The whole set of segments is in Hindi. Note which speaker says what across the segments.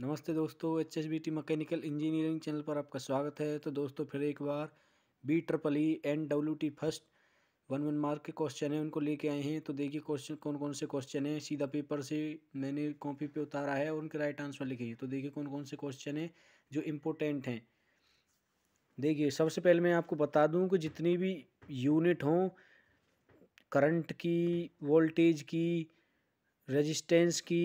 Speaker 1: नमस्ते दोस्तों H S B T mechanical engineering channel पर आपका स्वागत है तो दोस्तों फिर एक बार B triple E N W T first one one mark के क्वेश्चन हैं उनको लेके आए हैं तो देखिए क्वेश्चन कौन कौन से क्वेश्चन हैं सीधा पेपर से मैंने कॉपी पे उतारा है और उनके राइट आंसर लिखे हैं तो देखिए कौन कौन से क्वेश्चन हैं जो इम्पोर्टेंट हैं देखिए सबसे पहले मैं आपको बता दूँ कि जितनी भी यूनिट हों करंट की वोल्टेज की रजिस्टेंस की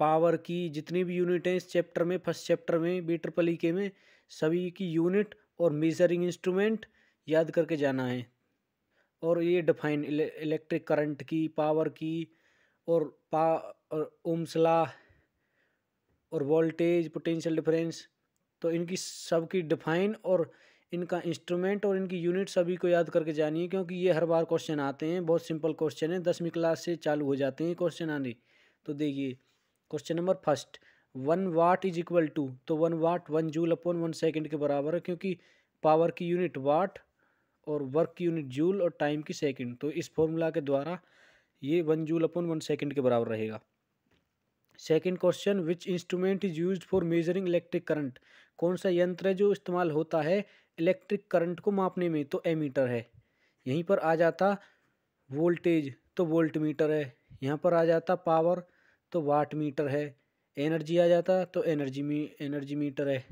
Speaker 1: पावर की जितनी भी यूनिट हैं इस चैप्टर में फर्स्ट चैप्टर में बी ट्रिपल ई के में सभी की यूनिट और मेजरिंग इंस्ट्रूमेंट याद करके जाना है और ये डिफाइन इलेक्ट्रिक करंट की पावर की और पा और उमसला और वोल्टेज पोटेंशियल डिफरेंस तो इनकी सबकी डिफाइन और इनका इंस्ट्रूमेंट और इनकी यूनिट सभी को याद करके जानी है क्योंकि ये हर बार क्वेश्चन आते हैं बहुत सिंपल क्वेश्चन है दसवीं क्लास से चालू हो जाते हैं क्वेश्चन आने तो देखिए question number first one watt is equal to तो one watt one joule upon one second के बराबर है क्योंकि पावर की यूनिट वाट और वर्क की यूनिट जूल और टाइम की सेकेंड तो इस फॉर्मूला के द्वारा ये one joule upon one second के बराबर रहेगा second question which instrument is use for measuring electric current कौन सा यंत्र है जो इस्तेमाल होता है इलेक्ट्रिक करंट को मापने में तो एमीटर है यहीं पर आ जाता वोल्टेज तो वोल्ट मीटर है यहाँ पर आ जाता पावर तो वाट मीटर है एनर्जी आ जाता तो एनर्जी मी एनर्जी मीटर है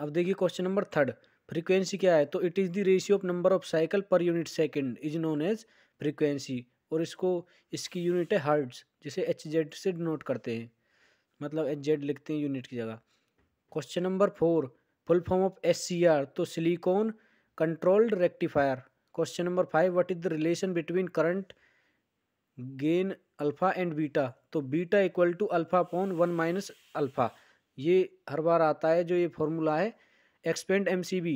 Speaker 1: अब देखिए क्वेश्चन नंबर थर्ड फ्रीक्वेंसी क्या है तो it is the ratio of number of cycle per unit second is known as frequency और इसको इसकी यूनिट है हर्ट्ज जिसे एच जेड से डिनोट करते हैं मतलब एच जेड लिखते हैं यूनिट की जगह question number four full form of S C R तो silicon controlled rectifier question number five what is the relation between current gain alpha and beta तो beta equal to alpha upon one minus alpha ये हर बार आता है जो ये फॉर्मूला है expand M C B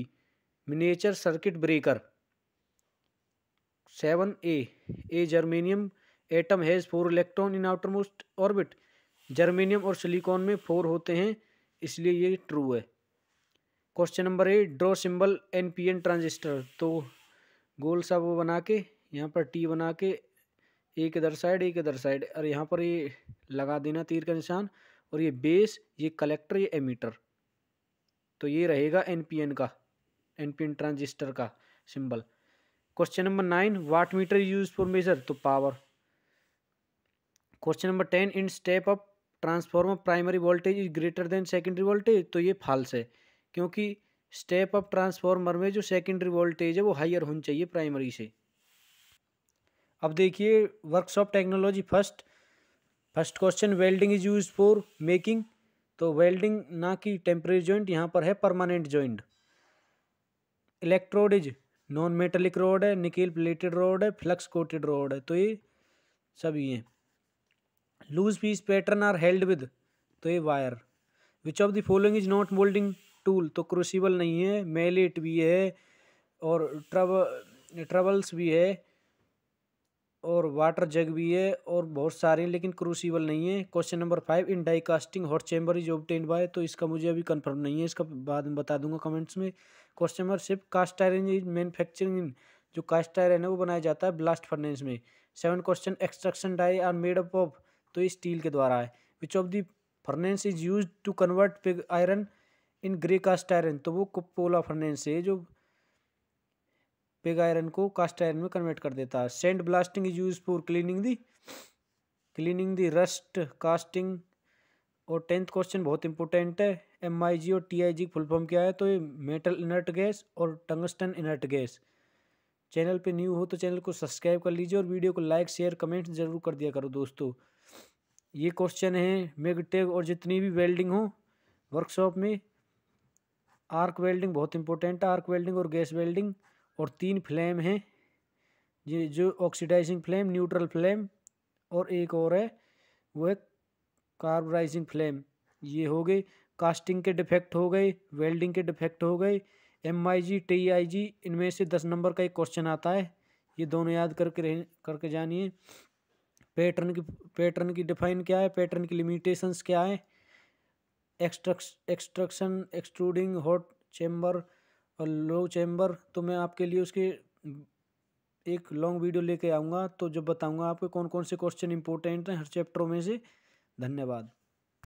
Speaker 1: miniature circuit breaker seven A A germanium atom has four electron in outermost orbit germanium और सिलिकॉन में फोर होते हैं इसलिए ये ट्रू है question number eight draw symbol N P N transistor तो गोल सा वो बना के यहाँ पर टी बना के एक इधर साइड एक इधर साइड और यहाँ पर ये लगा देना तीर का निशान और ये बेस ये कलेक्टर ये एमीटर तो ये रहेगा एनपीएन का एनपीएन ट्रांजिस्टर का symbol question number nine watt meter use for measure तो power question number ten in step up transformer primary voltage is greater than secondary voltage तो ये फाल्स है क्योंकि स्टेप अप ट्रांसफॉर्मर में जो सेकेंडरी वोल्टेज है वो हायर होनी चाहिए प्राइमरी से अब देखिए workshop technology first first question welding is use for making तो वेल्डिंग ना कि टेम्प्रेरी जॉइंट यहाँ पर है permanent joint electrode is non metallic rod है निकेल प्लेटेड रोड है फ्लक्स कोटेड रोड है तो ये सब ये loose piece pattern are held with तो ये wire which of the following is not moulding tool तो क्रूसीबल नहीं है मेलेट भी है और ट्रब ट्रबल्स भी है और वाटर जग भी है और बहुत सारे हैं लेकिन क्रूसीबल नहीं है question number five in die casting hot chamber is obtain by तो इसका मुझे अभी कंफर्म नहीं है इसका बाद में बता दूंगा कमेंट्स में क्वेश्चन नंबर सिर्फ cast iron is manufacturing in जो कास्ट आयरन है वो बनाया जाता है ब्लास्ट फर्नेस में seven question extraction die are made up of तो ये स्टील के द्वारा है which of the furnace is use to convert pig iron in grey cast iron तो वो कोपोला फर्नेस है जो पिग आयरन को कास्ट आयरन में कन्वर्ट कर देता है sand blasting is use for cleaning the cleaning the rust casting और टेंथ क्वेश्चन बहुत इंपॉर्टेंट है एम आई जी और T I G full form क्या है तो ये मेटल इनर्ट गैस और टंगस्टन इनर्ट गैस चैनल पे न्यू हो तो चैनल को सब्सक्राइब कर लीजिए और वीडियो को लाइक शेयर कमेंट जरूर कर दिया करो दोस्तों ये क्वेश्चन है मेगटेग और जितनी भी वेल्डिंग हो वर्कशॉप में आर्क वेल्डिंग बहुत इंपॉर्टेंट है आर्क वेल्डिंग और गैस वेल्डिंग और तीन फ्लेम हैं ये जो ऑक्सीडाइजिंग फ्लेम न्यूट्रल फ्लेम और एक और है वो है कार्बोराइजिंग फ्लेम ये हो गए कास्टिंग के डिफेक्ट हो गए वेल्डिंग के डिफेक्ट हो गए M I G T I जी इनमें से दस नंबर का एक क्वेश्चन आता है ये दोनों याद करके रह करके जानिए पैटर्न की पैटर्न की डिफाइन क्या है पैटर्न की लिमिटेशंस क्या है एक्सट्रक्स एक्सट्रक्शन एक्सट्रूडिंग हॉट चेम्बर और लो चैम्बर तो मैं आपके लिए उसके एक लॉन्ग वीडियो लेके आऊँगा तो जब बताऊँगा आपके कौन कौन से क्वेश्चन इंपॉर्टेंट हैं हर चैप्टरों में से धन्यवाद